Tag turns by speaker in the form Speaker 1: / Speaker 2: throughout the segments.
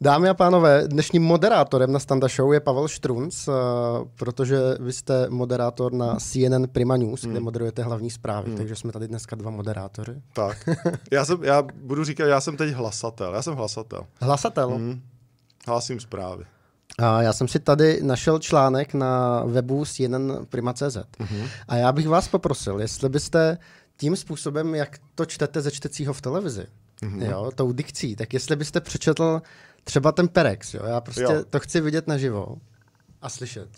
Speaker 1: Dámy a pánové, dnešním moderátorem na Standa Show je Pavel Štrunc, eh, protože vy jste moderátor na CNN Prima News, kde hmm. moderujete hlavní zprávy, hmm. takže jsme tady dneska dva
Speaker 2: moderátoři. Tak. Já, jsem, já budu říkat, já jsem teď hlasatel. Já jsem hlasatel. Hlasatel? Hmm. Hlasím zprávy.
Speaker 1: A já jsem si tady našel článek na webu CNN.prima.cz mm-hmm. a já bych vás poprosil, jestli byste tím způsobem, jak to čtete ze čtecího v televizi, mm-hmm. jo, tou dikcí, tak jestli byste přečetl Třeba ten Perex, jo. Já prostě jo. to chci vidět naživo
Speaker 2: a slyšet.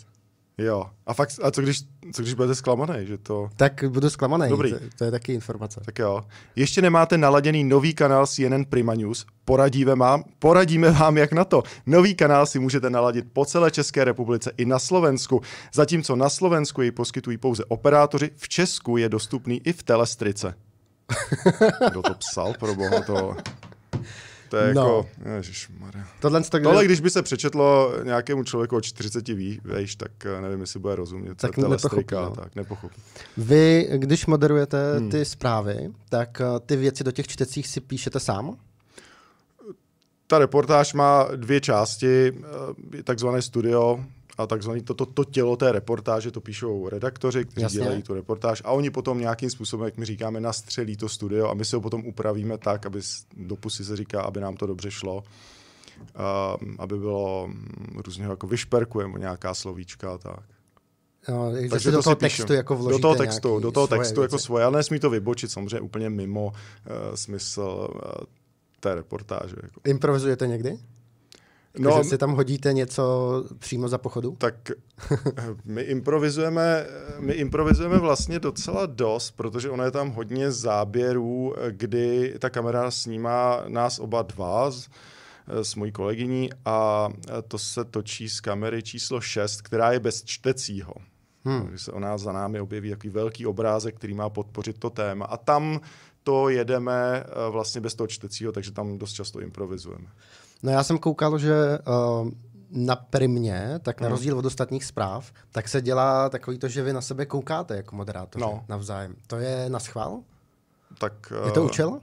Speaker 2: Jo. A fakt, a co když, co když budete zklamaný, že to... Tak budu zklamaný, Dobrý. To, to, je taky informace. Tak jo. Ještě nemáte naladěný nový kanál CNN Prima News? Poradíme vám, poradíme vám jak na to. Nový kanál si můžete naladit po celé České republice i na Slovensku. Zatímco na Slovensku jej poskytují pouze operátoři, v Česku je dostupný i v Telestrice. Kdo to psal, pro boha to... To je no. jako, Tohle, tak, Tohle, když by se přečetlo nějakému člověku o 40 ví, vejš, tak eh, nevím, jestli bude rozumět. Tak eh, nepochopí. No. Tak nepochopí.
Speaker 1: Vy, když moderujete hmm. ty hmm. zprávy,
Speaker 2: tak eh, ty věci do těch čtecích si píšete sám? Ta reportáž má dvě části, takzvané studio, a takzvané to, to, to tělo té reportáže, to píšou redaktoři, kteří Jasně. dělají tu reportáž a oni potom nějakým způsobem, jak my říkáme, nastřelí to studio a my se ho potom upravíme tak, aby do pusy se říká, aby nám to dobře šlo. a, ehm, aby bylo mm, různě jako vyšperkujeme nějaká slovíčka tak.
Speaker 1: No, takže, do to jako toho textu píšem. jako vložíte Do toho textu, do toho textu věci. jako
Speaker 2: svoje, ale nesmí to vybočit samozřejmě úplně mimo uh, smysl uh, té reportáže. Jako.
Speaker 1: Improvizujete někdy? No, Takže si tam hodíte něco přímo za pochodu? Tak eh,
Speaker 2: my improvizujeme, eh, my improvizujeme vlastně docela dost, protože ono je tam hodně záběrů, eh, kdy ta kamera snímá nás oba dva s, s mojí kolegyní a to se točí z kamery číslo 6, která je bez čtecího. Hmm. Když se o nás za námi objeví takový velký obrázek, který má podpořit to téma. A tam to jedeme vlastně bez toho čtecího, takže tam dost často improvizujeme.
Speaker 1: No já jsem koukal, že uh, na primě, tak na hmm. rozdíl od ostatních zpráv, tak se dělá takový to, že vy na sebe koukáte jako moderátoři no. navzájem. To je na schvál?
Speaker 2: Tak, uh, je to eh, účel?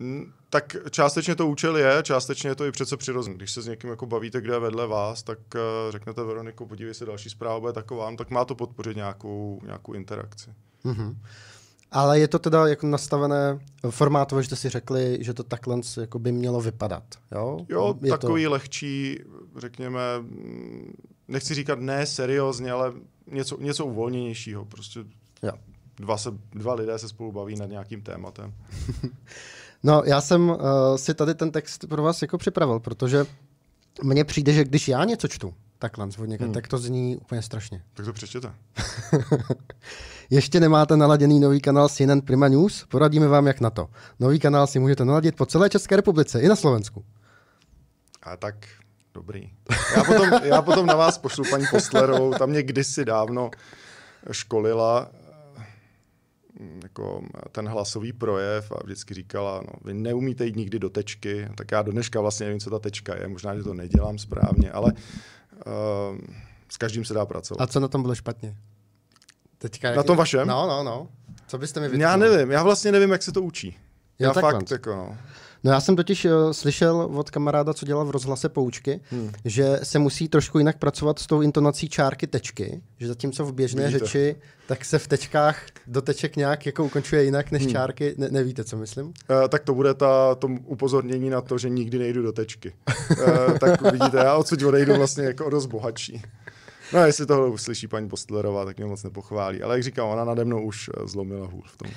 Speaker 2: N- tak částečně to účel je, částečně je to i přece přirozené. Když se s někým jako bavíte, kde je vedle vás, tak uh, řeknete Veroniku, podívej se, další zpráva bude taková, no, tak má to podpořit nějakou, nějakou interakci.
Speaker 1: Mm-hmm. Ale je to teda jako nastavené formátové, že jste si řekli, že to takhle jako by mělo vypadat. Jo, jo je takový to...
Speaker 2: lehčí, řekněme, mm, nechci říkat ne seriózně, ale něco, něco uvolněnějšího. Prostě jo. Dva, se, dva lidé se spolu baví nad nějakým tématem.
Speaker 1: no, já jsem uh, si tady ten text pro vás jako připravil, protože mně přijde, že když já něco čtu, Takhle, hmm. tak to zní úplně strašně. Tak to přečtěte. Ještě nemáte naladěný nový kanál CNN Prima News? Poradíme vám, jak na to. Nový kanál si můžete naladit po celé České republice, i na Slovensku.
Speaker 2: A tak dobrý. Já potom, já potom na vás pošlu paní Postlerovou, tam mě kdysi dávno školila mm, jako ten hlasový projev a vždycky říkala, no, vy neumíte jít nikdy do tečky, tak já do dneška vlastně nevím, co ta tečka je, možná, že to nedělám správně, ale Eh, s každým se dá pracovat. A co
Speaker 1: na tom bylo špatně?
Speaker 2: Teďka, na tom vašem? No, no, no. Co byste mi vytvořil? Já nevím, já vlastně nevím, jak se to učí. Jo, já fakt, vám. jako no.
Speaker 1: No já jsem totiž uh, slyšel od kamaráda, co dělal v rozhlase poučky, hmm. že se musí trošku jinak pracovat s tou intonací čárky tečky,
Speaker 2: že zatímco v běžné Vidíte. řeči,
Speaker 1: tak se v tečkách do teček nějak jako ukončuje jinak než hmm. čárky. Ne, nevíte, co myslím? Uh,
Speaker 2: tak to bude ta, to upozornění na to, že nikdy nejdu do tečky. uh, tak vidíte, já odsud odejdu vlastně jako dost bohatší. No, jestli tohle uslyší paní Postlerová, tak mě moc nepochválí. Ale jak říkám, ona nade mnou už zlomila hůl v tom.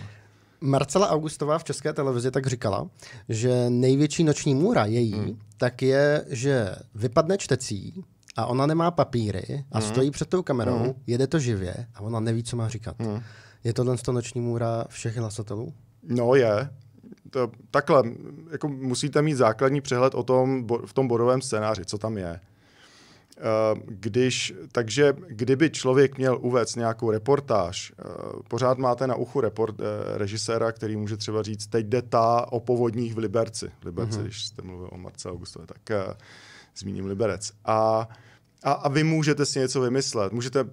Speaker 1: Marcela Augustová v České televizi tak říkala, že největší noční můra její, hmm. tak je, že vypadne čtecí a ona nemá papíry a hmm. stojí před tou kamerou, hmm. jede to živě a ona neví, co má říkat. Hmm. Je tohle noční můra všech hlasatelů?
Speaker 2: No je. To, takhle, jako musíte mít základní přehled o tom, bo, v tom bodovém scénáři, co tam je. Eh, když, takže kdyby člověk měl uvést nějakou reportáž, eh, pořád máte na uchu report, eh, režiséra, který může třeba říct, teď jde ta o povodních v Liberci. V Liberci, mm-hmm. když jste mluvil o Marce Augustové, tak uh, zmíním Liberec. A, a, a vy můžete si něco vymyslet. Můžete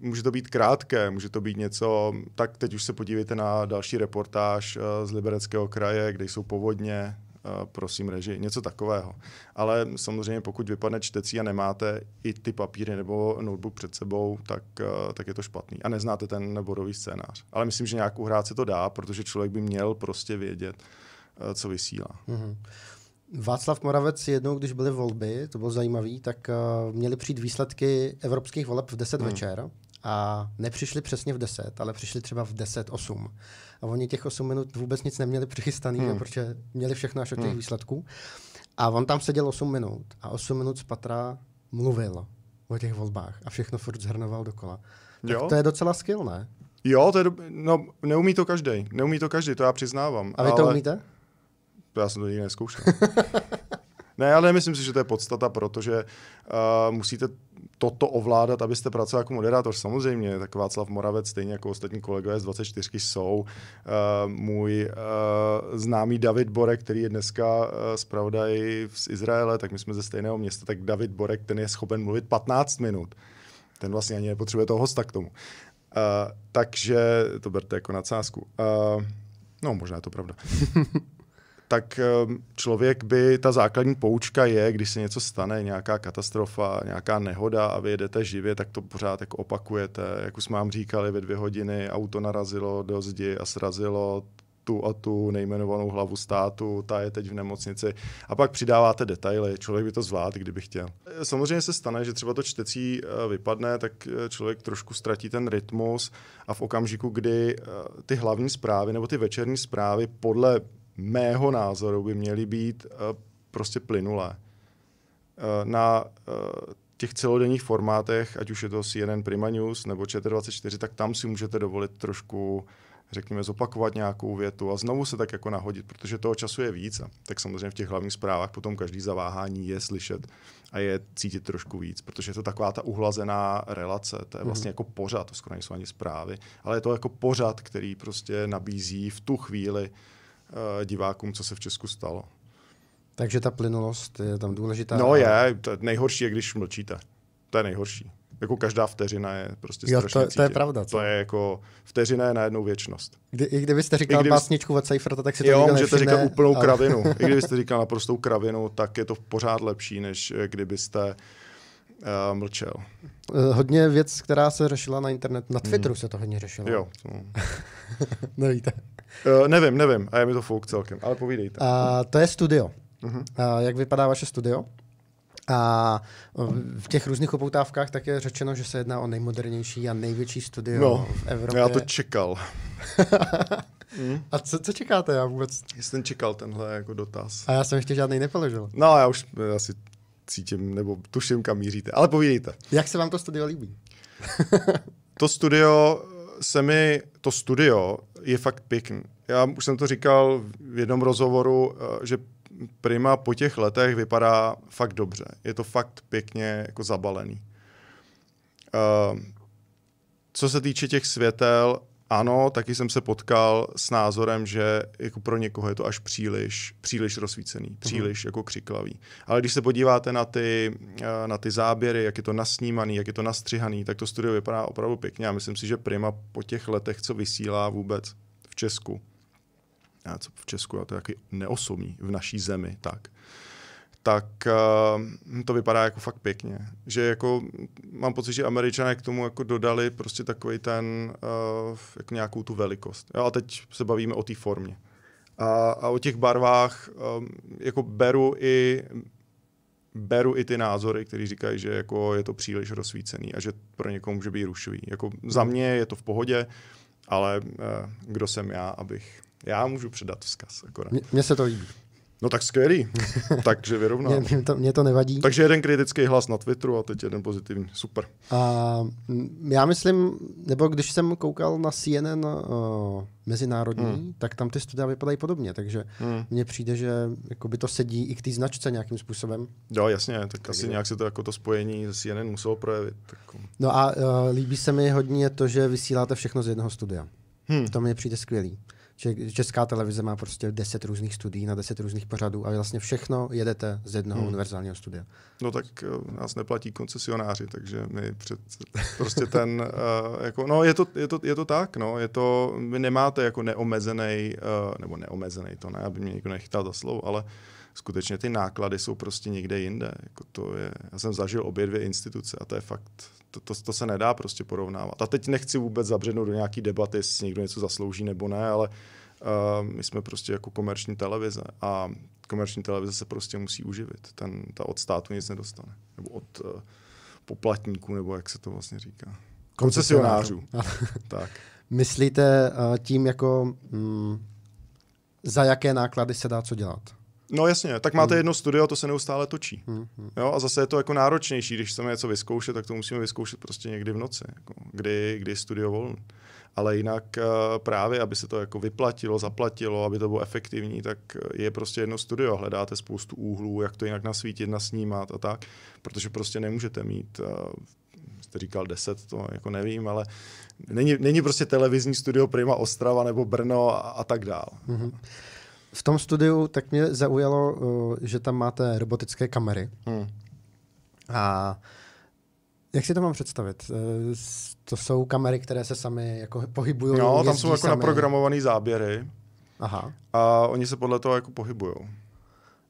Speaker 2: může to být krátké, může to být něco, tak teď už se podívejte na další reportáž z Libereckého kraje, kde jsou povodně, Eh, prosím reži, něco takového. Ale samozřejmě pokud vypadne čtecí a nemáte i ty papíry nebo notebook před sebou, tak, eh, tak je to špatný. A neznáte ten bodový scénář. Ale myslím, že nějak uhrát se to dá, protože člověk by měl prostě vědět, eh, co vysílá.
Speaker 1: Mm-hmm. Václav Moravec jednou, když byly volby, to bylo zajímavé, tak uh, měly přijít výsledky evropských voleb v 10 hmm. večer a nepřišli přesně v 10, ale přišli třeba v 10-8. A oni těch 8 minut vůbec nic neměli přichystaný, hmm. protože měli všechno až od těch hmm. výsledků. A on tam seděl 8 minut a 8 minut z patra mluvil o těch volbách a všechno furt zhrnoval dokola.
Speaker 2: Tak jo? to je docela skill, ne? Jo, to je, do... no, neumí to každý. Neumí to každý, to já přiznávám. A vy ale... to umíte? já jsem to nikdy neskoušel. ne, ale myslím si, že to je podstata, protože uh, eh, musíte toto ovládat, abyste pracoval jako moderátor. Samozřejmě, tak Václav Moravec, stejně jako ostatní kolegové z 24 jsou. Uh, můj uh, známý David Borek, který je dneska uh, zpravodaj z Izraele, tak my jsme ze stejného města, tak David Borek, ten je schopen mluvit 15 minut. Ten vlastně ani nepotřebuje toho hosta k tomu. Uh, takže to berte jako nadsázku. Uh, no, možná je to pravda. tak ehm, člověk by, ta základní poučka je, když se něco stane, nějaká katastrofa, nějaká nehoda a vy jedete živě, tak to pořád jako opakujete. Jak už jsme vám říkali, ve dvě hodiny auto narazilo do zdi a srazilo tu a tu nejmenovanou hlavu státu, ta je teď v nemocnici. A pak přidáváte detaily. Člověk by to zvládl, kdyby chtěl. Samozřejmě se stane, že třeba to čtecí eh, vypadne, tak eh, člověk trošku ztratí ten rytmus a v okamžiku, kdy eh, ty hlavní zprávy nebo ty večerní zprávy podle mého názoru by měly být eh, prostě plynulé. Eh, na eh, těch celodenních formátech, ať už je to CNN Prima News nebo ČT24, tak tam si můžete dovolit trošku řekněme, zopakovat nějakou větu a znovu se tak jako nahodit, protože toho času je víc. Tak samozřejmě v těch hlavních zprávách potom každý zaváhání je slyšet a je cítit trošku víc, protože je to taková ta uhlazená relace, to je vlastně mm. jako pořad, to skoro nejsou ani zprávy, ale je to jako pořad, který prostě nabízí v tu chvíli Eh, divákům, co se v Česku stalo. Takže ta plynulost je tam důležitá. No je, nejhorší je, když mlčíte. To je nejhorší. Jako každá vteřina je prostě jo, strašně to, cítě. to je pravda. Co? To je jako vteřina je na jednou věčnost.
Speaker 1: Kdy, I kdybyste říkal I kdyby... básničku od Seiferta, tak si to jo, můžete nevšimne, říkat úplnou ale... kravinu. I kdybyste
Speaker 2: říkal naprostou kravinu, tak je to pořád lepší, než eh, kdybyste uh, mlčel.
Speaker 1: Eh, hodně věc, která se řešila na internet. Na hmm. Twitteru hmm. se to hodně řešilo. Jo.
Speaker 2: Nevíte. No uh, eh, nevím, nevím. A je mi to fouk celkem, ale povídejte. Uh,
Speaker 1: to je studio. Uh-huh. Uh, jak vypadá vaše studio? A v těch různých opoutávkách tak je řečeno, že se jedná o nejmodernější a největší studio no, v Evropě. Já to čekal.
Speaker 2: Mhm.
Speaker 1: a co, co čekáte já vůbec? Já jsem čekal tenhle jako dotaz. A já jsem ještě
Speaker 2: žádný nepoložil. No, já už eh, asi cítím, nebo tuším, kam míříte. Ale povídejte. Jak se vám to studio líbí? to studio se mi, to studio je fakt pěkný. Já už jsem to říkal v jednom rozhovoru, eh, že Prima po těch letech vypadá fakt dobře. Je to fakt pěkně jako zabalený. Uh, co se týče těch světel, ano, taky jsem se potkal s názorem, že jako pro někoho je to až příliš, příliš rozsvícený, uh příliš jako křiklavý. Ale když se podíváte na ty, eh, na ty záběry, jak je to nasnímaný, jak je to nastřihaný, tak to studio vypadá opravdu pěkně a myslím si, že Prima po těch letech, co vysílá vůbec v Česku, a co v Česku, a to je taky neosobní, v naší zemi, tak, tak uh, to vypadá jako fakt pěkně. Že jako mám pocit, že američané k tomu jako dodali prostě takový ten, uh, jako nějakou tu velikost. Jo, a teď se bavíme o té formě. A, a o těch barvách um, jako beru i beru i ty názory, které říkají, že jako je to příliš rozsvícený a že pro někoho může být rušivý. Jako za hmm. mě je to v pohodě, ale uh, kdo jsem já, abych... Já můžu předat vzkaz Mně se to líbí. No tak skvělý. Takže vyrovná. mě, mě, to,
Speaker 1: mě to nevadí. Takže
Speaker 2: jeden kritický hlas na Twitteru a teď jeden pozitivní. Super.
Speaker 1: A já myslím, nebo když jsem koukal na CNN uh, mezinárodní, hmm. tak tam ty studia vypadají podobně, takže hmm. mně přijde, že jakoby to sedí i k té značce nějakým způsobem.
Speaker 2: Jo, jasně, tak, tak asi je. nějak se to jako to spojení s CNN muselo projevit. Tak...
Speaker 1: No a uh, líbí se mi hodně to, že vysíláte všechno z jednoho studia. Hmm. To mně přijde skvělý česká televize má prostě 10 různých studií na 10 různých pořadů a vlastně všechno jedete z jednoho hmm.
Speaker 2: univerzálního studia. No tak eh, nás neplatí koncesionáři, takže my před, prostě ten, uh, jako, no je to, je, to, je to tak, no, je to, vy nemáte jako neomezený, uh, eh, nebo neomezený, to ne, aby mě někdo nechytal za slovo, ale skutečně ty náklady jsou prostě někde jinde. Jako to je, já jsem zažil obě dvě instituce a to je fakt, to, to, to se nedá prostě porovnávat. A teď nechci vůbec zabřednout do nějaký debaty, jestli někdo něco zaslouží nebo ne, ale uh, my jsme prostě jako komerční televize a komerční televize se prostě musí uživit. Ten, ta od státu nic nedostane. Nebo od uh, poplatníků, nebo jak se to vlastně říká. Koncesionářů. tak.
Speaker 1: Myslíte uh, tím jako, mm, za jaké náklady se dá co dělat?
Speaker 2: No jasně, tak máte hmm. jedno studio, to se neustále točí. Hmm, hmm. Jo, a zase je to jako náročnější, když chceme něco vyzkoušet, tak to musíme vyzkoušet prostě někdy v noci, jako kdy, kdy studio volno ale jinak eh, právě, aby se to jako vyplatilo, zaplatilo, aby to bylo efektivní, tak eh, je prostě jedno studio, hledáte spoustu úhlů, jak to jinak nasvítit, nasnímat a tak, protože prostě nemůžete mít eh, jste říkal 10, to jako nevím, ale není, není prostě televizní studio Prima Ostrava nebo Brno a, a tak dál.
Speaker 1: Mm-hmm. V tom studiu tak mě zaujalo, že tam máte robotické kamery. Hmm. A jak si to mám představit? Eh, to jsou kamery, které se sami jako pohybují? No, tam jsou jako sami. naprogramované
Speaker 2: záběry. Aha. A oni se podle toho jako pohybují.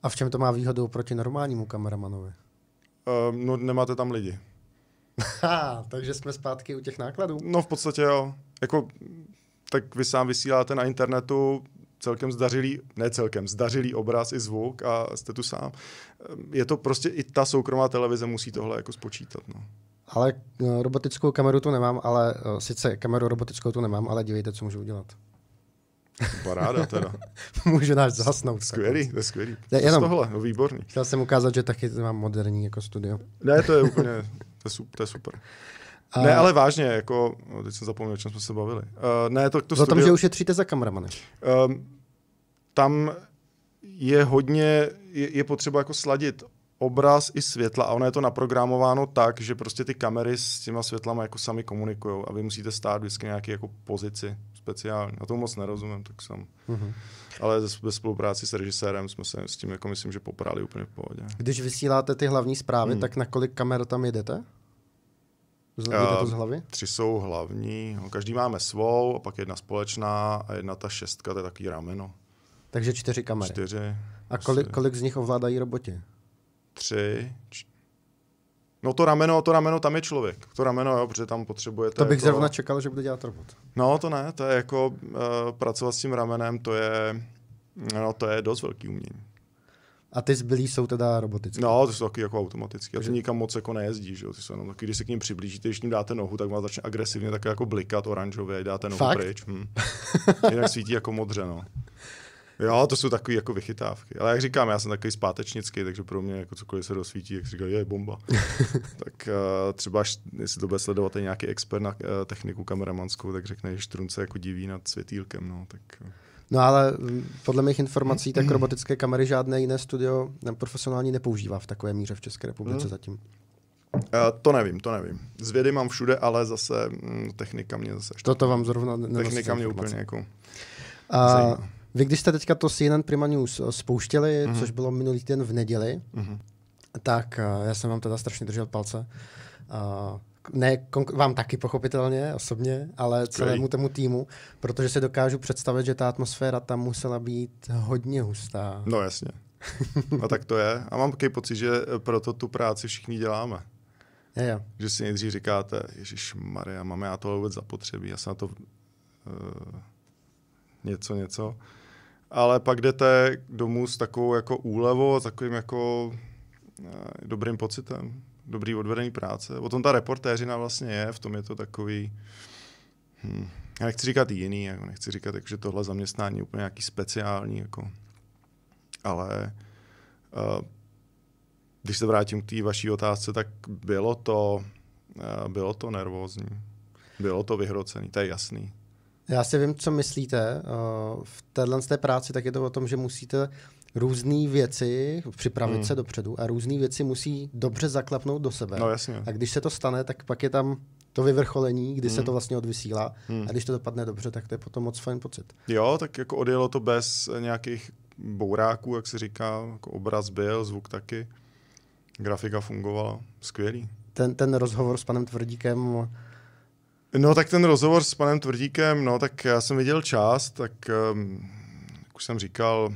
Speaker 1: A v čem to má výhodu proti normálnímu
Speaker 2: kameramanovi? Uh, no, nemáte tam lidi.
Speaker 1: Ha, takže jsme zpátky u těch
Speaker 2: nákladů. No v podstatě jo. Jako, tak vy sám vysíláte na internetu celkem zdařilý, ne celkem, zdařilý obraz i zvuk a jste tu sám. Ehm, je to prostě, i ta soukromá televize musí tohle jako spočítat. No.
Speaker 1: Ale eh, robotickou kameru tu nemám, ale eh, sice kameru robotickou tu nemám, ale dívejte, co můžu udělat. Paráda teda. Můžu nás zhasnout. Skvělý, to je skvělý. To je jenom, tohle, no výborný. Chtěl jsem ukázat, že taky mám moderní jako studio. Ne, to je úplně,
Speaker 2: to je, to je super. A... Ne, ale vážně, jako, no, teď jsem zapomněl, o čem jsme se bavili. Uh, ne, to, to no, studio... tam, že ušetříte za kameramany. Um, tam je hodně, je, je potřeba jako sladit obraz i světla a ono je to naprogramováno tak, že prostě ty kamery s těma světlama jako sami komunikují a vy musíte stát vždycky nějaký jako pozici speciální. A to moc nerozumím, tak jsem. Mm-hmm. Ale ve spolupráci s režisérem jsme se s tím jako myslím, že poprali úplně v pohodě. Když
Speaker 1: vysíláte ty hlavní zprávy, mm. tak na kolik kamer tam jedete?
Speaker 2: Uh, to z hlavy? Tři jsou hlavní, no, každý máme svou, a pak jedna společná a jedna ta šestka, to je takový rameno. Takže čtyři kamery. Čtyři. A kolik, kolik z nich ovládají roboti? tři, č... No to rameno, to rameno tam je člověk. To rameno, jo, protože tam potřebujete... To bych jako... zrovna
Speaker 1: čekal, že bude dělat robot.
Speaker 2: No to ne, to je jako uh, pracovat s tím ramenem, to je, no, to je dost velký umění.
Speaker 1: A ty zbylí jsou teda robotické?
Speaker 2: No, ty jsou taky jako automatické, A ty nikam moc jako nejezdí, že jo? Ty jsou jenom taky, když se k ním přiblížíte, když ním dáte nohu, tak vás začne agresivně tak jako blikat oranžově, dáte nohu Fakt? pryč. Hm. Jinak svítí jako modře, no. Jo, to jsou takové jako vychytávky. Ale jak říkám, já jsem takový zpátečnický, takže pro mě jako cokoliv se dosvítí, jak říkal, je bomba. tak uh, třeba, jestli to bude sledovat nějaký expert na uh, techniku kameramanskou, tak řekne, že Štrunce jako diví nad světýlkem. No, tak,
Speaker 1: eh. No ale mm, podle mých informací, tak robotické kamery žádné jiné studio profesionální nepoužívá v takové míře v České republice hmm. zatím.
Speaker 2: Uh, to nevím, to nevím. Z vědy mám všude, ale zase mm, technika mě zase... Štát. Toto vám zrovna Technika mě úplně jako...
Speaker 1: Uh, vy když jste teďka to CNN Prima News eh, spouštěli, mm-hmm. což bylo minulý týden v neděli, mm-hmm. tak eh, já jsem vám teda strašně držel palce. Eh, ne vám taky pochopitelně, osobně, ale celému tomu týmu, protože si dokážu představit, že ta atmosféra tam musela být hodně hustá. No jasně.
Speaker 2: A no, tak to je. A mám takový pocit, že proto tu práci všichni děláme. Je, je. Že si nejdřív říkáte, Ježíš Maria, máme já tohle vůbec zapotřebí, já se na to uh, něco, něco ale pak jdete domů s takovou jako úlevou a takovým jako eh, dobrým pocitem, dobrý odvedený práce. O tom ta reportéřina vlastně je, v tom je to takový, hm, já nechci říkat jiný, jako nechci říkat, jako, že tohle zaměstnání je úplně nějaký speciální, jako, ale uh, když se vrátím k té vaší otázce, tak bylo to, uh, bylo to nervózní, bylo to vyhrocený, to je jasný.
Speaker 1: Já si vím, co myslíte. Eh, v téhle té práci tak je to o tom, že musíte různé věci připravit hmm. se dopředu a různé věci musí dobře zaklapnout do sebe. No, jasně. A když se to stane, tak pak je tam to vyvrcholení, kdy hmm. se to vlastně odvysílá. Hmm. A když to dopadne dobře, tak to je potom moc fajn pocit.
Speaker 2: Jo, tak jako odjelo to bez nějakých bouráků, jak se říká, jako obraz byl, zvuk taky. Grafika fungovala, skvělý.
Speaker 1: Ten, ten rozhovor s panem Tvrdíkem
Speaker 2: No tak ten rozhovor s panem Tvrdíkem, no tak já jsem viděl část, tak um, jak už jsem říkal,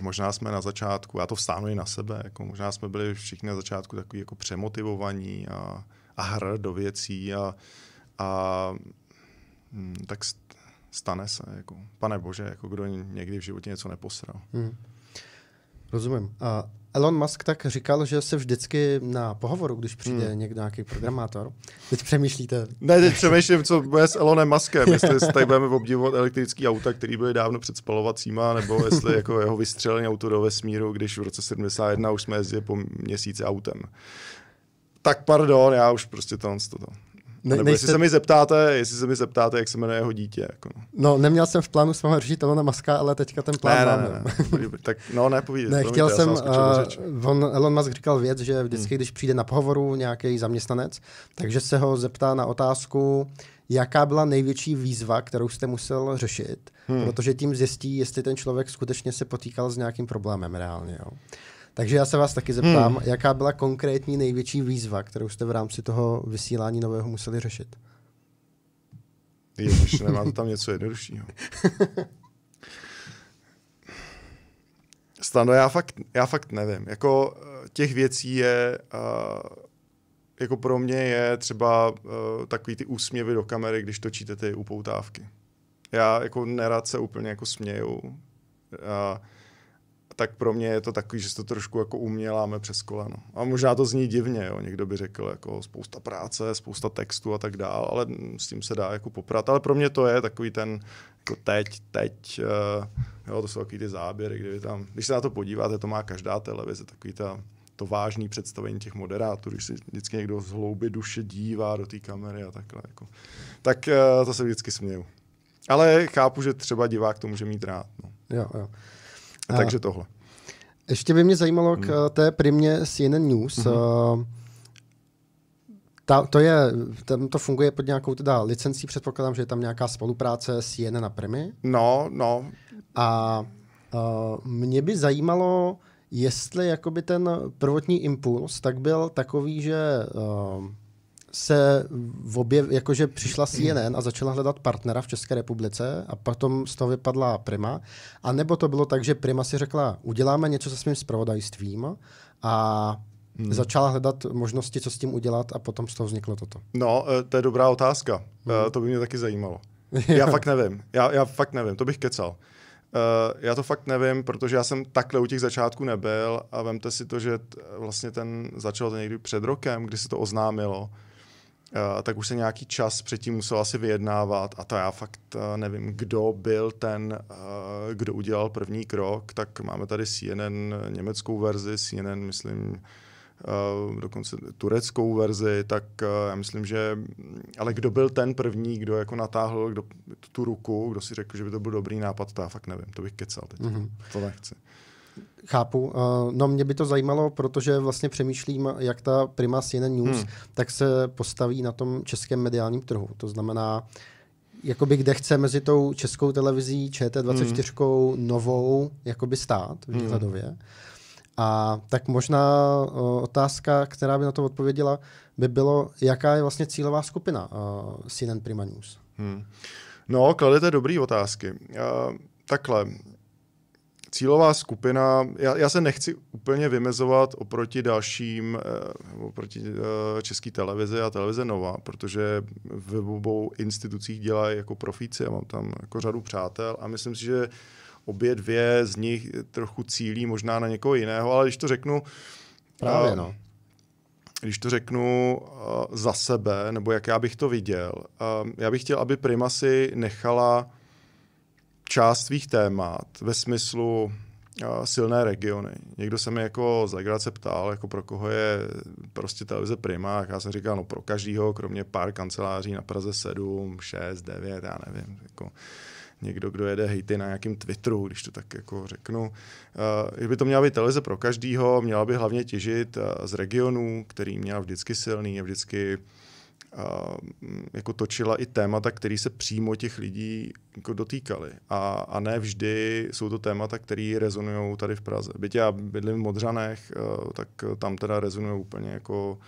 Speaker 2: možná jsme na začátku, já to vstánu i na sebe, jako možná jsme byli všichni na začátku takový jako přemotivovaní a, a hr do věcí a, a mm, tak stane se, jako, pane bože, jako kdo někdy v životě něco neposral.
Speaker 1: Hmm. Rozumím. A Elon Musk tak říkal, že se vždycky na pohovoru, když přijde hmm. někdo, nějaký programátor, teď přemýšlíte. Ne, teď přemýšlím,
Speaker 2: co bude s Elonem Muskem, jestli tady budeme obdivovat elektrický auta, který byly dávno před spalovacíma, nebo jestli jako jeho vystřelení auto do vesmíru, když v roce 71 už jsme jezdili po měsíci autem. Tak pardon, já už prostě to, to. Ne, Nebo nejste... jestli se mi zeptáte, jestli se mi zeptáte, jak se jmenuje jeho dítě. Jako.
Speaker 1: No, neměl jsem v plánu s vámi řešit Elona Muska, ale teďka ten plán ne, mám. Ne, ne, no. ne. tak no, nepovídej. Ne, chtěl jsem, uh, on, Elon Musk říkal věc, že vždycky, hmm. když přijde na pohovoru nějaký zaměstnanec, takže se ho zeptá na otázku, jaká byla největší výzva, kterou jste musel řešit, hmm. protože tím zjistí, jestli ten člověk skutečně se potýkal s nějakým problémem reálně. Jo. Takže já se vás taky zeptám, hmm. jaká byla konkrétní největší výzva, kterou jste v rámci toho vysílání nového museli řešit?
Speaker 2: Ježiš, nemá to tam něco jednoduššího. Stano, já fakt, já fakt nevím. Jako eh, těch věcí je, uh, jako pro mě je třeba uh, takový ty úsměvy do kamery, když točíte ty upoutávky. Já jako nerad se úplně jako směju. Uh, tak pro mě je to takový, že se to trošku jako uměláme přes koleno. A možná to zní divně, jo. někdo by řekl jako spousta práce, spousta textu a tak dál, ale s tím se dá jako poprat. Ale pro mě to je takový ten jako teď, teď, eh, jo, to jsou takový ty záběry, kdy tam, když se na to podíváte, to má každá televize, takový ta, to vážný představení těch moderátorů, když se vždycky někdo z hlouby duše dívá do té kamery a takhle. Jako. Tak eh, to se vždycky směju. Ale chápu, že třeba divák to může mít rád. No. Jo, jo. A. Takže tohle.
Speaker 1: Ještě by mě zajímalo k hmm. té primě CNN News. Mm-hmm. Ta, to je, tam to funguje pod nějakou teda licencí, předpokládám, že je tam nějaká spolupráce s CNN na Primi. No, no. A a eh, mě by zajímalo, jestli jakoby ten prvotní impuls tak byl takový, že eh, se v objev, jakože přišla CNN a začala hledat partnera v České republice a potom z toho vypadla Prima. A nebo to bylo tak, že Prima si řekla, uděláme něco se svým spravodajstvím a hmm. začala hledat možnosti, co s tím udělat a potom z toho vzniklo toto.
Speaker 2: No, eh, to je dobrá otázka. Hmm. Eh, to by mě taky zajímalo. já fakt nevím. Já, já fakt nevím. To bych kecal. Uh, já to fakt nevím, protože já jsem takhle u těch začátků nebyl a vemte si to, že t, vlastně ten začal to někdy před rokem, kdy se to oznámilo Eh, tak už se nějaký čas předtím musel asi vyjednávat a to já fakt eh, nevím, kdo byl ten, eh, kdo udělal první krok, tak máme tady CNN německou verzi, CNN myslím dokonce tureckou verzi, tak já myslím, že, ale kdo byl ten první, kdo jako natáhl kdo, tu ruku, kdo si řekl, že by to byl dobrý nápad, to já fakt nevím, to bych kecal teď, mm-hmm. to nechci.
Speaker 1: Chápu. Eh, no mě by to zajímalo, protože vlastně přemýšlím, jak ta Prima CNN News hmm. tak se postaví na tom českém mediálním trhu. To znamená, jakoby kde chce mezi tou českou televizí ČT24 hmm. novou jakoby stát hmm. výhledově. Hmm. A tak možná eh, otázka, která by na to odpověděla, by bylo, jaká je vlastně cílová skupina CNN eh, Prima News?
Speaker 2: Hmm. No, kladete dobré otázky. Uh, takhle, cílová skupina, já, já se nechci úplně vymezovat oproti dalším, eh, oproti eh, české televize a televize Nova, protože v obou institucích dělají jako profíci, já mám tam jako řadu přátel a myslím si, že obě dvě z nich trochu cílí možná na někoho jiného, ale když to řeknu... Právě, eh, no. Když to řeknu eh, za sebe, nebo jak já bych to viděl, eh, já bych chtěl, aby Prima si nechala část svých témat ve smyslu uh, silné regiony. Někdo se mi jako z legrace ptal, jako pro koho je prostě televize Prima, já jsem říkal, no pro každýho, kromě pár kanceláří na Praze 7, 6, 9, já nevím, jako někdo, kdo jede hejty na nějakém Twitteru, když to tak jako řeknu. Eh, kdyby to měla být televize pro každýho, měla by hlavně těžit eh, z regionů, který měl vždycky silný a vždycky a, mm, jako točila i témata, které se přímo těch lidí jako dotýkaly. A, a ne vždy jsou to témata, které rezonují tady v Praze. Byť já bydlím v Modřanech, a, eh, tak tam teda rezonují úplně jako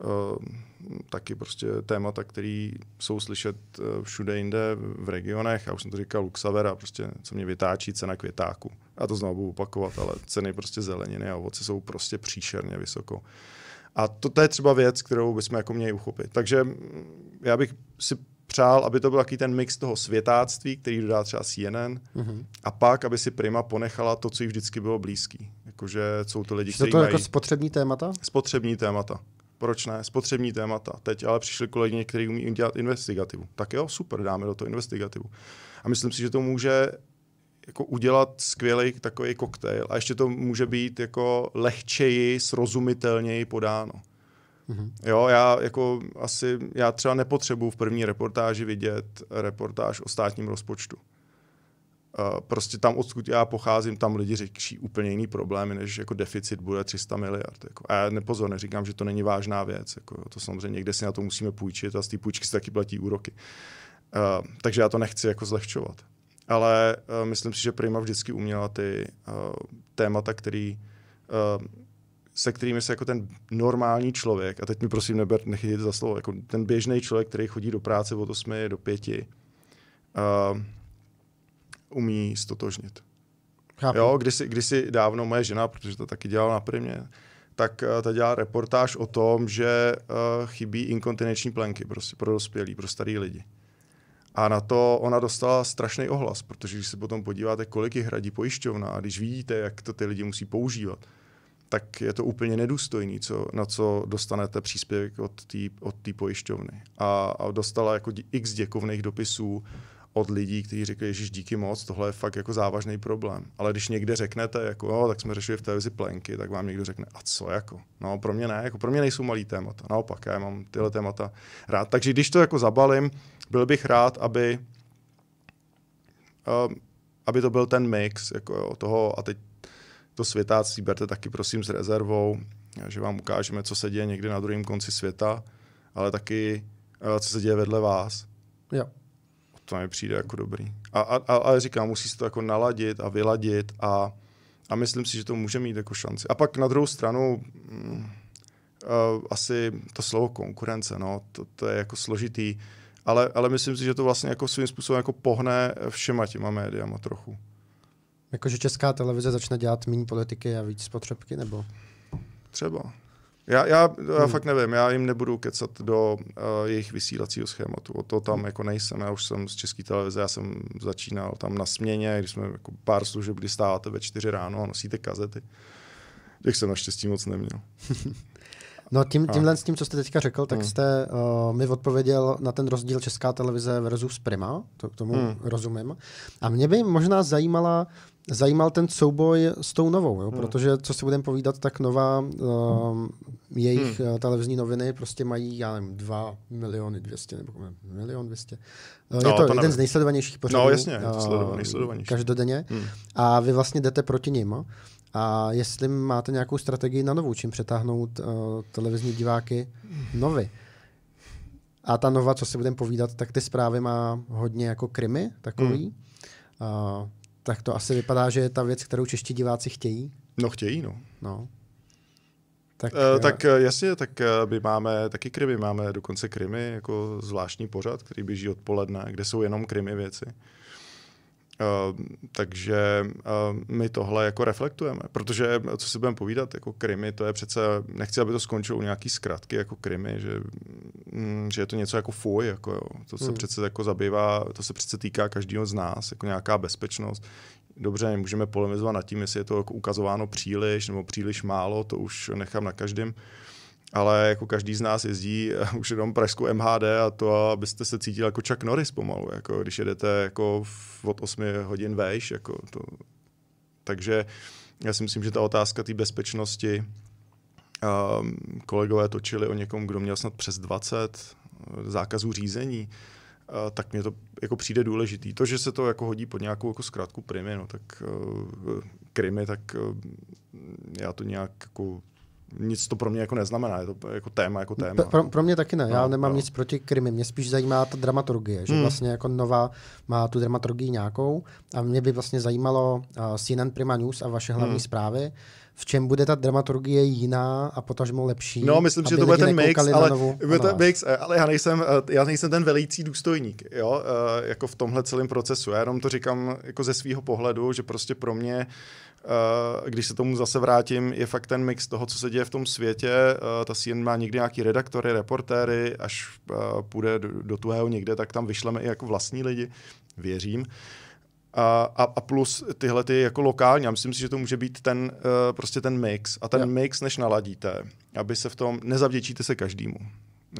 Speaker 2: a, eh, taky prostě témata, které jsou slyšet eh, všude jinde v regionech. Já už jsem to říkal, Luxavera, prostě co mě vytáčí cena květáku. A to znovu opakovat, ale ceny prostě zeleniny a ovoce jsou prostě příšerně vysoko. A to, to je třeba věc, kterou bychom jako měli uchopit. Takže mm, já bych si přál, aby to byl taky ten mix toho světáctví, který dodá třeba CNN, mm-hmm. a pak, aby si Prima ponechala to, co jí vždycky bylo blízký. Jakože jsou to lidi, kteří to mají... jako
Speaker 1: spotřební témata?
Speaker 2: Spotřební témata. Proč ne? Spotřební témata. Teď ale přišli kolegy, kteří umí dělat investigativu. Tak jo, super, dáme do toho investigativu. A myslím si, že to může jako udělat skvělý takový koktejl a ještě to může být jako lehčeji, srozumitelněji podáno. Mm-hmm. Jo, já jako asi, já třeba nepotřebuji v první reportáži vidět reportáž o státním rozpočtu. Uh, prostě tam, odkud já pocházím, tam lidi řeší úplně jiný problémy, než jako deficit bude 300 miliard. Jako. A já nepozor, neříkám, že to není vážná věc. Jako, to samozřejmě někde si na to musíme půjčit a z té půjčky se taky platí úroky. Uh, takže já to nechci jako zlehčovat ale uh, myslím si, že Prima vždycky uměla ty uh, témata, který, uh, se kterými se jako ten normální člověk, a teď mi prosím neber, nechytit za slovo, jako ten běžný člověk, který chodí do práce od 8 do 5, uh, umí stotožnit. Chápu. Jo, kdysi, kdysi dávno moje žena, protože to taky dělala na primě, tak ta dělá reportáž o tom, že uh, chybí inkontinenční plenky prostě pro dospělí, pro starý lidi. A na to ona dostala strašný ohlas, protože když se potom podíváte, kolik jich hradí pojišťovna a když vidíte, jak to ty lidi musí používat, tak je to úplně nedůstojný, co, na co dostanete příspěvek od té od tý pojišťovny. A, a dostala jako x děkovných dopisů, od lidí, kteří říkají, že díky moc, tohle je fakt jako závažný problém. Ale když někde řeknete, jako, no, tak jsme řešili v televizi plenky, tak vám někdo řekne, a co jako? No, pro mě ne, jako pro mě nejsou malý témata. Naopak, já mám tyhle témata rád. Takže když to jako zabalím, byl bych rád, aby, um, aby to byl ten mix jako jo, toho, a teď to světáctví berte taky prosím s rezervou, že vám ukážeme, co se děje někdy na druhém konci světa, ale taky, eh, co se děje vedle vás. Jo to mi přijde jako dobrý. A, a, a, říkám, musí se to jako naladit a vyladit a, a myslím si, že to může mít jako šanci. A pak na druhou stranu mm, uh, asi to slovo konkurence, no, to, to je jako složitý, ale, ale myslím si, že to vlastně jako svým způsobem jako pohne všema těma médiama trochu.
Speaker 1: Jakože česká televize začne dělat méně politiky a víc spotřebky, nebo? Třeba.
Speaker 2: Já, já, já hmm. fakt nevím, já jim nebudu kecat do uh, jejich vysílacího schématu, o to tam jako nejsem, já už jsem z české televize, já jsem začínal tam na směně, když jsme jako pár služeb, kdy stáváte ve čtyři ráno a nosíte kazety. Těch jsem naštěstí moc neměl.
Speaker 1: No tím, tímhle s tím, co jste teďka řekl, tak hmm. jste uh, mi odpověděl na ten rozdíl Česká televize versus Prima, to k tomu hmm. rozumím. A mě by možná zajímala zajímal ten souboj s tou novou, jo? Hmm. protože co si budeme povídat, tak nová, uh, jejich hmm. Eh, televizní noviny prostě mají, já nevím, 2 miliony 200 nebo milion 200. no, je to, to jeden z nejsledovanějších pořadů. No jasně, je to sledovaný, uh, každodenně. Hmm. A vy vlastně jdete proti nim. A jestli máte nějakou strategii na novou, čím přetáhnout uh, televizní diváky novy. A ta nova, co si budeme povídat, tak ty zprávy má hodně jako krymy takový. Mm. Uh, tak to asi vypadá, že je ta věc, kterou čeští diváci chtějí. No chtějí, no. no. Tak, uh, tak
Speaker 2: jasně, tak my máme taky krymy, máme dokonce krymy, jako zvláštní pořad, který běží odpoledne, kde jsou jenom krymy věci. Ehm, takže uh, my tohle jako reflektujeme, protože co si budeme povídat, jako krimi, to je přece, nechci, aby to skončilo u nějaký zkratky jako krimi, že, mm, že je to něco jako fuj, jako jo. to se hmm. přece jako zabývá, to se přece týká každého z nás, jako nějaká bezpečnost. Dobře, můžeme polemizovat nad tím, jestli je to jako ukazováno příliš nebo příliš málo, to už nechám na každém. Uh, ale jako každý z nás jezdí eh, už jenom pražskou MHD a to, abyste se cítil jako Chuck Norris pomalu, jako když jedete jako v, od 8 hodin vejš, jako to. Takže já si myslím, že ta otázka té bezpečnosti, um, kolegové točili o někom, kdo měl snad přes 20 eh, zákazů řízení, uh, tak mně to jako přijde důležitý. To, že se to jako hodí pod nějakou jako zkrátku primy, no, tak uh, krimi, tak uh, já to nějak jako nic to pro mě jako neznamená, je to jako téma, jako téma. Pro, pro mě taky ne, já no, nemám no. nic
Speaker 1: proti krimi, mě spíš zajímá ta dramaturgie, že hmm. vlastně jako nová má tu dramaturgii nějakou a mě by vlastně zajímalo uh, CNN Prima News a vaše hlavní hmm. zprávy, v čem bude ta dramaturgie jiná a potažmo lepší. No, myslím, že to bude ten mix, ale, bude ten
Speaker 2: mix, eh, ale já nejsem, eh, já nejsem ten velící důstojník, jo, eh, jako v tomhle celém procesu. Já jenom to říkám jako ze svého pohledu, že prostě pro mě když se tomu zase vrátím, je fakt ten mix toho, co se děje v tom světě. Ta CNN má někdy nějaký redaktory, reportéry, až půjde do, do tuhého někde, tak tam vyšleme i jako vlastní lidi, věřím. Uh, a, a, a plus tyhle ty jako lokální. Já myslím si, že to může být ten, uh, prostě ten mix. A ten yeah. mix, než naladíte, aby se v tom, nezavděčíte se každému.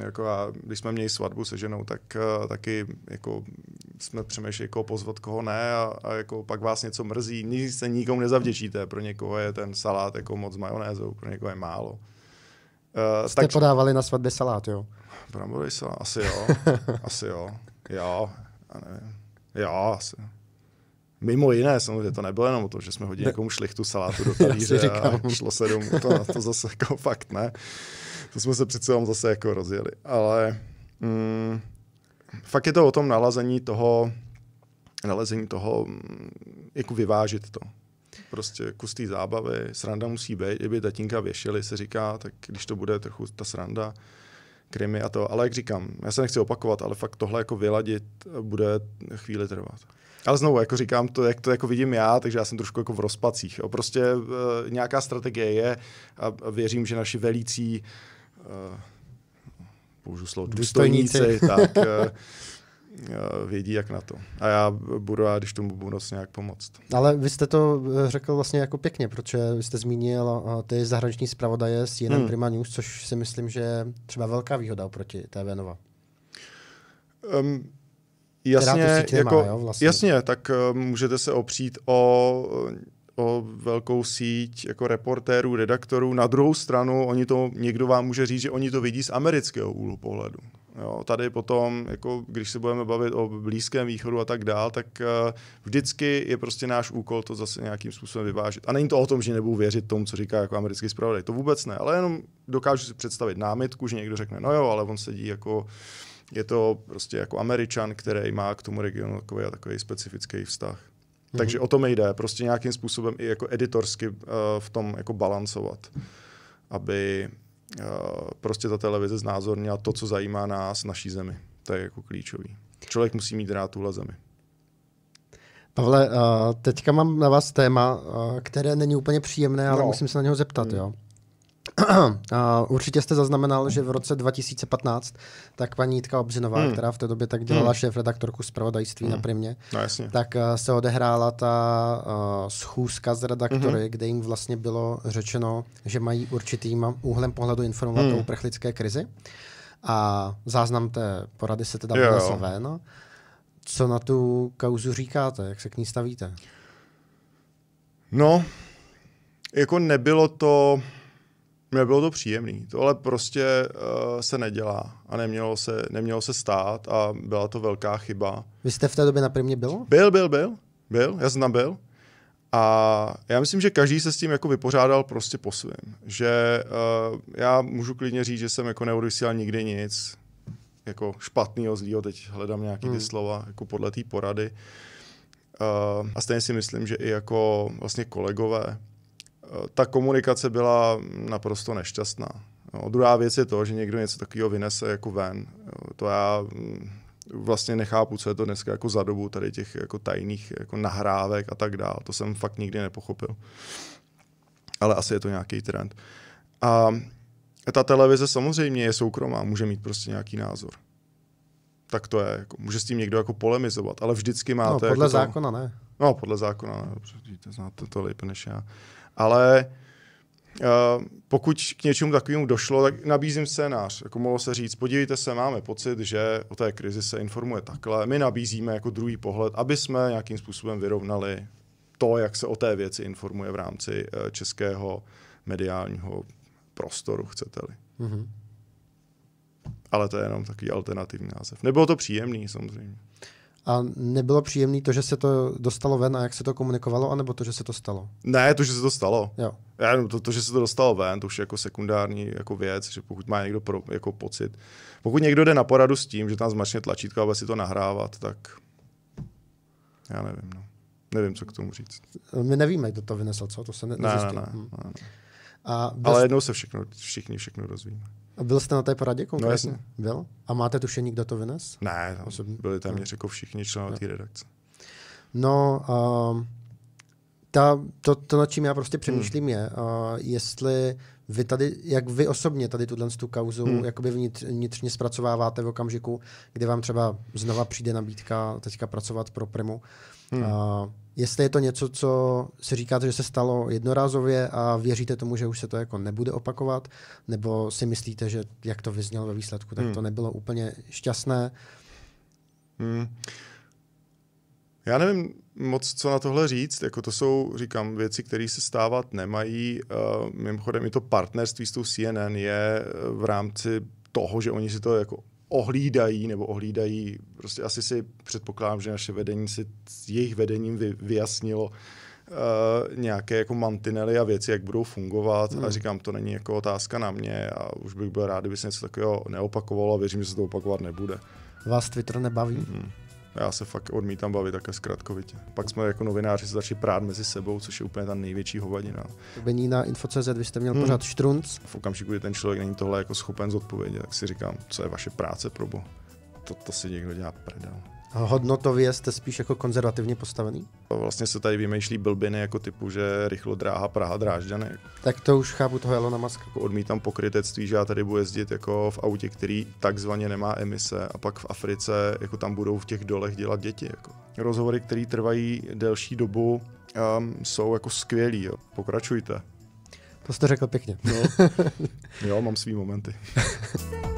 Speaker 2: Jako a když jsme měli svatbu se ženou, tak uh, taky jako jsme přemýšleli, koho pozvat, koho ne a, a jako pak vás něco mrzí. Nikdy se nikomu nezavděčíte. Pro někoho je ten salát jako moc majonézou, pro někoho je málo. Uh, Jste tak... podávali na svatbě salát, jo? Bramborový salát, asi jo. asi jo. Jo, já nevím. Jo, asi. Mimo jiné, samozřejmě to nebylo jenom to, že jsme hodili někomu šlichtu salátu do talíře a šlo se domů, to, to zase jako fakt ne. To jsme se přece vám zase jako rozjeli, ale mm, fakt je to o tom nalazení toho, nalezení toho, mm, jako vyvážit to. Prostě kus té zábavy, sranda musí být, kdyby tatínka věšili, se říká, tak když to bude trochu ta sranda, krimi a to, ale jak říkám, já se nechci opakovat, ale fakt tohle jako vyladit eh, bude chvíli trvat. Ale znovu, jako říkám to, jak to jako vidím já, takže já jsem trošku jako v rozpacích. Jo. Prostě e, nějaká strategie je a, a věřím, že naši velící, e, použiju slovo důstojníci, důstojníci tak e, vědí, jak na to. A já budu rád, když tomu budu moc nějak pomoct.
Speaker 1: Ale vy jste to řekl vlastně jako pěkně, protože vy jste zmínil ty zahraniční zpravodaje s jenom hmm. Prima News, což si myslím, že je třeba velká výhoda oproti TV Nova.
Speaker 2: Um, Jasně, nemá, jako, jo, vlastně. jasně, tak eh, můžete se opřít o o velkou síť jako reportérů, redaktorů. Na druhou stranu, oni to, někdo vám může říct, že oni to vidí z amerického úhlu pohledu. Jo, tady potom, jako když se budeme bavit o Blízkém východu a tak dál, tak uh, vždycky je prostě náš úkol to zase nějakým způsobem vyvážit. A není to o tom, že nebudu věřit tomu, co říká jako americký zpravodaj. To vůbec ne, ale jenom dokážu si představit námitku, že někdo řekne, no jo, ale on sedí jako uh, je to prostě jako američan, který má k tomu regionu takový a takový specifický vztah. Mm-hmm. Takže o to mi jde, prostě nějakým způsobem i jako editorsky uh, v tom jako balancovat, aby uh, prostě ta televize znázornila to, co zajímá nás, naší zemi. To je jako klíčový. Člověk musí mít rád tuhle zemi.
Speaker 1: Pavle, uh, teďka mám na vás téma, uh, které není úplně příjemné, ale no. musím se na něho zeptat. Mm. Jo? Určitě jste zaznamenal, že v roce 2015 tak paní Jitka Obřinová, hmm. která v té době tak dělala hmm. šéf-redaktorku zpravodajství hmm. na Primě, no, tak eh, se odehrála ta uh, schůzka s redaktory, hmm. kde jim vlastně bylo řečeno, že mají určitým úhlem pohledu informovat hmm. o uprchlické krizi. A záznam té porady se teda vynesl ven. Co na tu kauzu říkáte? Jak se k ní stavíte?
Speaker 2: No, jako nebylo to Nebylo no, to To ale prostě uh, se nedělá a nemělo se, nemělo se stát a byla to velká chyba.
Speaker 1: Vy jste v té době na primě byl?
Speaker 2: Byl, byl, byl, byl, já jsem tam byl. A já myslím, že každý se s tím jako vypořádal prostě po svém. Že uh, já můžu klidně říct, že jsem jako neodvysílal nikdy nic jako špatného, zlýho, teď hledám nějaký hmm. ty slova, jako podle té porady. Uh, a stejně si myslím, že i jako vlastně kolegové, ta komunikace byla naprosto nešťastná. No, Druhá věc je to, že někdo něco takového vynese jako ven. To já mm, vlastně nechápu, co je to dneska jako za dobu tady těch jako tajných jako nahrávek a tak dále. To jsem fakt nikdy nepochopil. Ale asi je to nějaký trend. A ta televize samozřejmě je soukromá, může mít prostě nějaký názor. Tak to je, jako, může s tím někdo jako polemizovat, ale vždycky máte... No, podle jako zákona to... ne. No, podle zákona ne, dobře, víte, znáte to líp než já ale eh, pokud k něčemu takovému došlo, tak nabízím scénář. Jako mohlo se říct, podívejte se, máme pocit, že o té krizi se informuje takhle. My nabízíme jako druhý pohled, aby jsme nějakým způsobem vyrovnali to, jak se o té věci informuje v rámci eh, českého mediálního prostoru, chcete-li. Mm-hmm. Ale to je jenom takový alternativní název. Nebylo to příjemný, samozřejmě.
Speaker 1: A nebylo příjemné to, že se to dostalo ven a jak se to komunikovalo, anebo to, že se to stalo?
Speaker 2: Ne, to, že se to stalo. Jo. Já, to, to, že se to dostalo ven, to už je jako sekundární jako věc, že pokud má někdo pro, jako pocit. Pokud někdo jde na poradu s tím, že tam zmačne tlačítko a bude si to nahrávat, tak já nevím. No. Nevím, co k tomu říct.
Speaker 1: My nevíme, kdo to vynesl, co? To se ne, ne, ne, hm. ne, ne. A bez... Ale jednou
Speaker 2: se všechno, všichni všechno rozvíme.
Speaker 1: A byl jste na té poradě no, konkrétně? No, jasně. Byl? A máte tušení, kdo to vynes? Ne, no, Osobně?
Speaker 2: byli tam no. jako všichni členové no. té redakce.
Speaker 1: No, uh, ta, to, to, nad čím já prostě přemýšlím, hmm. je, uh, jestli vy tady, jak vy osobně tady tuhle tu kauzu hmm. jakoby vnitř, vnitřně zpracováváte v okamžiku, kdy vám třeba znova přijde nabídka teďka pracovat pro Primu. Hmm. Uh, jestli je to něco, co si říkáte, že se stalo jednorázově a věříte tomu, že už se to jako nebude opakovat, nebo si myslíte, že jak to vyznělo ve výsledku, tak hmm. to nebylo úplně šťastné?
Speaker 2: Hmm. Já nevím moc, co na tohle říct. Jako to jsou, říkám, věci, které se stávat nemají. Uh, mimochodem i to partnerství s tou CNN je eh, v rámci toho, že oni si to jako ohlídají, nebo ohlídají, prostě asi si předpokládám, že naše vedení si s jejich vedením vy, vyjasnilo, Uh, nějaké jako mantinely a věci, jak budou fungovat. Hmm. A říkám, to není jako otázka na mě a už bych byl rád, kdyby se něco takového neopakovalo a věřím, že se to opakovat nebude. Vás Twitter nebaví? Mm-hmm. Já se fakt odmítám bavit také zkratkovitě. Pak jsme jako novináři začali prát mezi sebou, což je úplně ta největší hovadina.
Speaker 1: Bení na Info.cz, vy jste měl hmm. pořád
Speaker 2: štrunc. V okamžiku, kdy ten člověk není tohle jako schopen zodpovědět, tak si říkám, co je vaše práce probo? To, to si někdo dělá prdel
Speaker 1: hodnotově jste spíš jako konzervativně postavený?
Speaker 2: No, vlastně se tady vymýšlí blbiny jako typu, že rychlo dráha Praha Drážďany. Tak to už chápu toho Elona Muska. Jako odmítám pokrytectví, že já tady budu jezdit jako v autě, který takzvaně nemá emise a pak v Africe jako tam budou v těch dolech dělat děti. Jako. Rozhovory, které trvají delší dobu, um, jsou jako skvělí. Jo. Pokračujte.
Speaker 1: To jste řekl pěkně. No.
Speaker 2: jo, mám svý momenty.